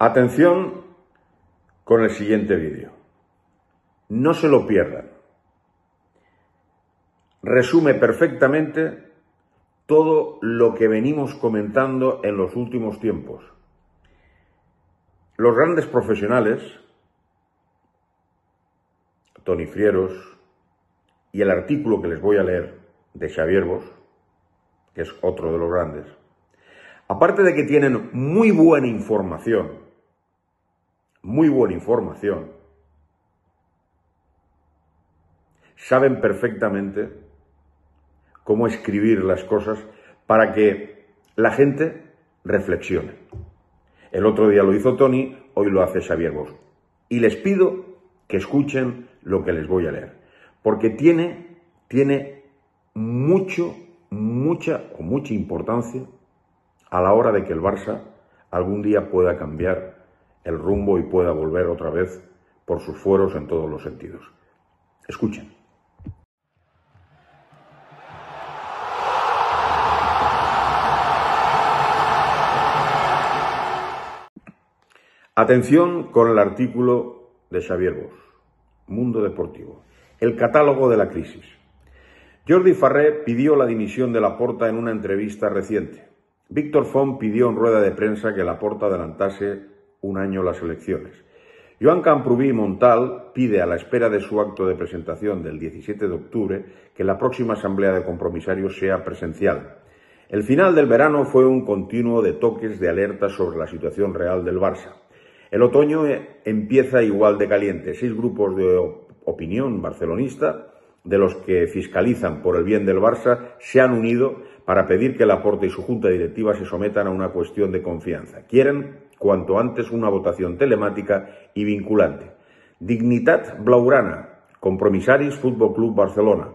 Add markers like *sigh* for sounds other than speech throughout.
Atención con el siguiente vídeo. No se lo pierdan. Resume perfectamente todo lo que venimos comentando en los últimos tiempos. Los grandes profesionales, Tony Frieros y el artículo que les voy a leer de Xavier Bos, que es otro de los grandes, aparte de que tienen muy buena información, muy buena información, saben perfectamente cómo escribir las cosas para que la gente reflexione. El otro día lo hizo Tony, hoy lo hace Xavier Bosch. Y les pido que escuchen lo que les voy a leer, porque tiene, tiene mucho, mucha o mucha importancia a la hora de que el Barça algún día pueda cambiar el rumbo y pueda volver otra vez por sus fueros en todos los sentidos. Escuchen. Atención con el artículo de Xavier Bosch, Mundo Deportivo, el catálogo de la crisis. Jordi Farré pidió la dimisión de Laporta en una entrevista reciente. Víctor Font pidió en rueda de prensa que Laporta adelantase un año las elecciones. Joan Camprubí Montal pide, a la espera de su acto de presentación del 17 de octubre, que la próxima asamblea de compromisarios sea presencial. El final del verano fue un continuo de toques de alerta sobre la situación real del Barça. El otoño empieza igual de caliente. Seis grupos de opinión barcelonista, de los que fiscalizan por el bien del Barça, se han unido para pedir que Laporte y su junta directiva se sometan a una cuestión de confianza. Quieren cuanto antes una votación telemática y vinculante. Dignitat Blaurana, compromisaris Fútbol Club Barcelona,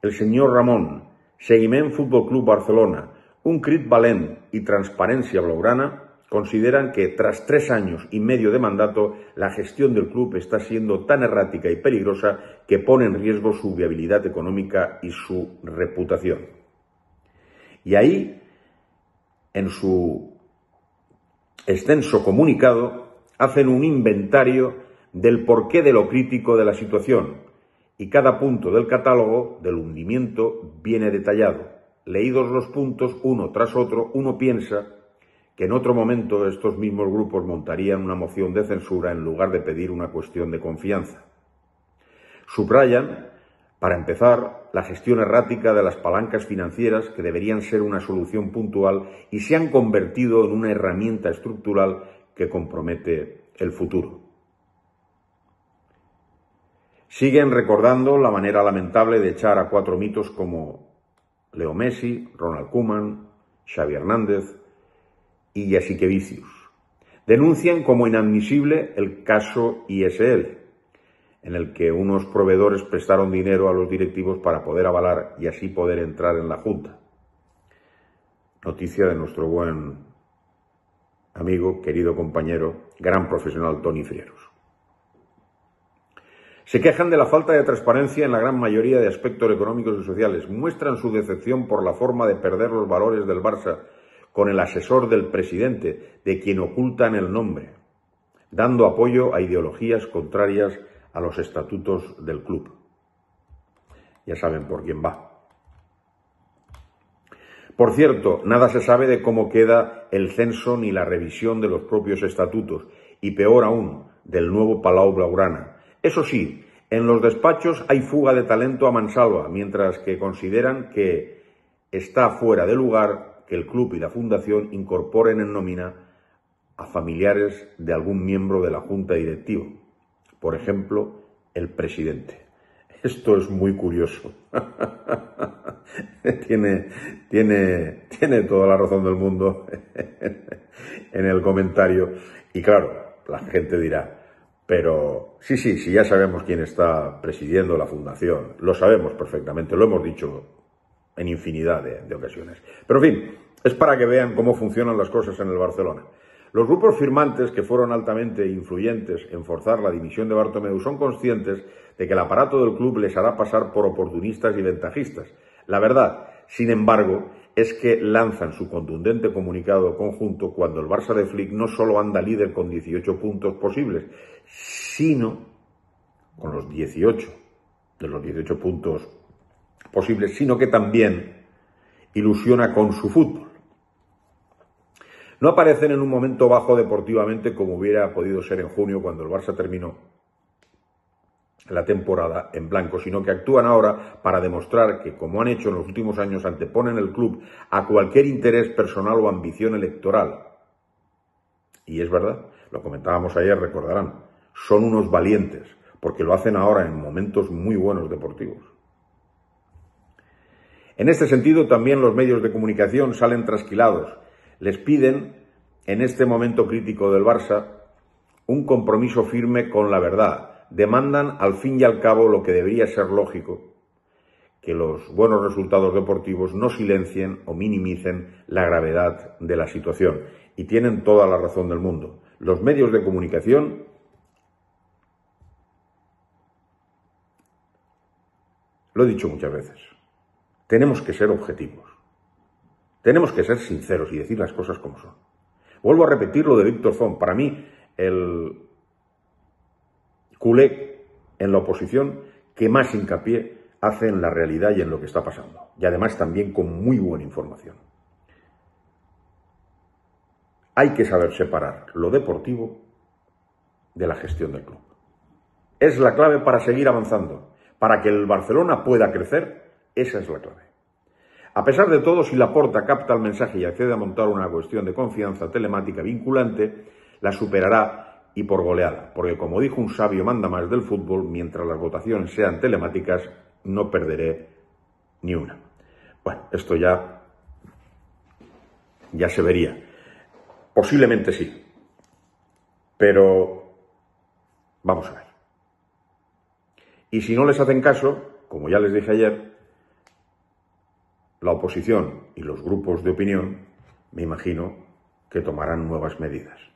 el señor Ramón, Seguiment Fútbol Club Barcelona, un crit valent y Transparencia Blaurana consideran que tras tres años y medio de mandato la gestión del club está siendo tan errática y peligrosa que pone en riesgo su viabilidad económica y su reputación. Y ahí, en su extenso comunicado, hacen un inventario del porqué de lo crítico de la situación y cada punto del catálogo del hundimiento viene detallado. Leídos los puntos uno tras otro, uno piensa que en otro momento estos mismos grupos montarían una moción de censura en lugar de pedir una cuestión de confianza. Subrayan para empezar, la gestión errática de las palancas financieras, que deberían ser una solución puntual y se han convertido en una herramienta estructural que compromete el futuro. Siguen recordando la manera lamentable de echar a cuatro mitos como Leo Messi, Ronald Kuman, Xavi Hernández y Yasique Vicius. Denuncian como inadmisible el caso ISL, en el que unos proveedores prestaron dinero a los directivos para poder avalar y así poder entrar en la Junta. Noticia de nuestro buen amigo, querido compañero, gran profesional Tony Frieros. Se quejan de la falta de transparencia en la gran mayoría de aspectos económicos y sociales, muestran su decepción por la forma de perder los valores del Barça con el asesor del presidente, de quien ocultan el nombre, dando apoyo a ideologías contrarias a los estatutos del club. Ya saben por quién va. Por cierto, nada se sabe de cómo queda el censo ni la revisión de los propios estatutos, y peor aún, del nuevo Palau Blaugrana. Eso sí, en los despachos hay fuga de talento a mansalva, mientras que consideran que está fuera de lugar que el club y la fundación incorporen en nómina a familiares de algún miembro de la junta directiva. Por ejemplo, el presidente. Esto es muy curioso. *laughs* tiene, tiene, tiene toda la razón del mundo *laughs* en el comentario. Y claro, la gente dirá, pero sí, sí, si ya sabemos quién está presidiendo la fundación. Lo sabemos perfectamente, lo hemos dicho en infinidad de, de ocasiones. Pero en fin, es para que vean cómo funcionan las cosas en el Barcelona. Los grupos firmantes, que fueron altamente influyentes en forzar la dimisión de Bartomeu, son conscientes de que el aparato del club les hará pasar por oportunistas y ventajistas. La verdad, sin embargo, es que lanzan su contundente comunicado conjunto cuando el Barça de Flick no solo anda líder con 18 puntos posibles, sino con los 18 de los 18 puntos posibles, sino que también ilusiona con su fútbol. No aparecen en un momento bajo deportivamente como hubiera podido ser en junio cuando el Barça terminó la temporada en blanco, sino que actúan ahora para demostrar que, como han hecho en los últimos años, anteponen el club a cualquier interés personal o ambición electoral. Y es verdad, lo comentábamos ayer, recordarán, son unos valientes, porque lo hacen ahora en momentos muy buenos deportivos. En este sentido, también los medios de comunicación salen trasquilados les piden, en este momento crítico del Barça, un compromiso firme con la verdad. Demandan al fin y al cabo lo que debería ser lógico, que los buenos resultados deportivos no silencien o minimicen la gravedad de la situación. Y tienen toda la razón del mundo. Los medios de comunicación Lo he dicho muchas veces. Tenemos que ser objetivos. Tenemos que ser sinceros y decir las cosas como son. Vuelvo a repetir lo de Víctor Zón, Para mí, el culé en la oposición que más hincapié hace en la realidad y en lo que está pasando. Y además también con muy buena información. Hay que saber separar lo deportivo de la gestión del club. Es la clave para seguir avanzando. Para que el Barcelona pueda crecer, esa es la clave. A pesar de todo, si la porta capta el mensaje y accede a montar una cuestión de confianza telemática vinculante, la superará y por goleada, porque como dijo un sabio manda más del fútbol, mientras las votaciones sean telemáticas, no perderé ni una. Bueno, esto ya, ya se vería. Posiblemente sí, pero vamos a ver. Y si no les hacen caso, como ya les dije ayer, la oposición y los grupos de opinión, me imagino que tomarán nuevas medidas.